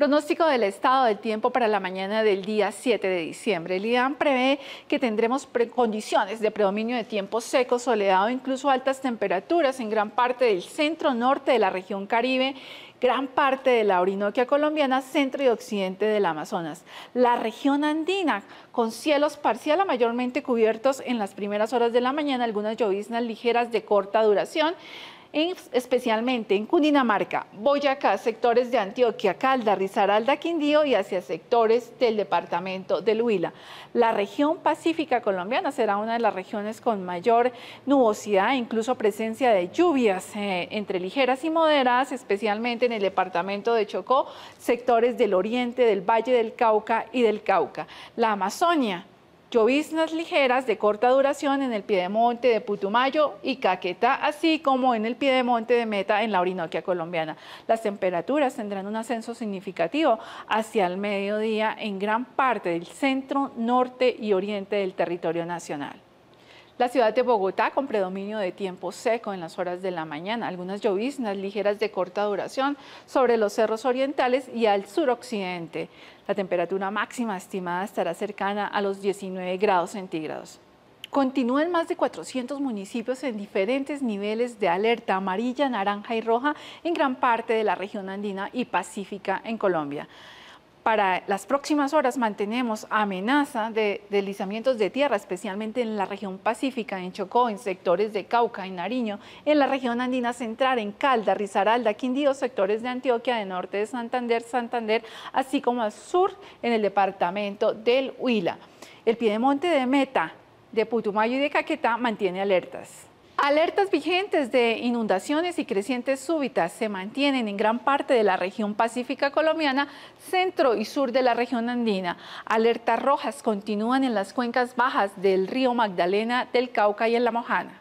Pronóstico del estado del tiempo para la mañana del día 7 de diciembre. El IDAM prevé que tendremos condiciones de predominio de tiempo seco, soleado, incluso altas temperaturas en gran parte del centro norte de la región Caribe gran parte de la Orinoquia colombiana, centro y occidente del Amazonas. La región andina, con cielos parcial a mayormente cubiertos en las primeras horas de la mañana, algunas lloviznas ligeras de corta duración especialmente en Cundinamarca, Boyacá, sectores de Antioquia, Calda, Rizaralda, Quindío y hacia sectores del departamento del Huila. La región pacífica colombiana será una de las regiones con mayor nubosidad, incluso presencia de lluvias eh, entre ligeras y moderadas, especialmente en el departamento de Chocó, sectores del oriente, del Valle del Cauca y del Cauca. La Amazonia lloviznas ligeras de corta duración en el piedemonte de Putumayo y Caquetá, así como en el piedemonte de Meta en la Orinoquia colombiana. Las temperaturas tendrán un ascenso significativo hacia el mediodía en gran parte del centro, norte y oriente del territorio nacional. La ciudad de Bogotá con predominio de tiempo seco en las horas de la mañana, algunas lloviznas ligeras de corta duración sobre los cerros orientales y al suroccidente. La temperatura máxima estimada estará cercana a los 19 grados centígrados. Continúan más de 400 municipios en diferentes niveles de alerta amarilla, naranja y roja en gran parte de la región andina y pacífica en Colombia. Para las próximas horas mantenemos amenaza de deslizamientos de tierra, especialmente en la región pacífica, en Chocó, en sectores de Cauca, en Nariño, en la región andina central, en Calda, Rizaralda, Quindío, sectores de Antioquia, de norte de Santander, Santander, así como al sur en el departamento del Huila. El piedemonte de Meta, de Putumayo y de Caquetá mantiene alertas. Alertas vigentes de inundaciones y crecientes súbitas se mantienen en gran parte de la región pacífica colombiana, centro y sur de la región andina. Alertas rojas continúan en las cuencas bajas del río Magdalena, del Cauca y en La Mojana.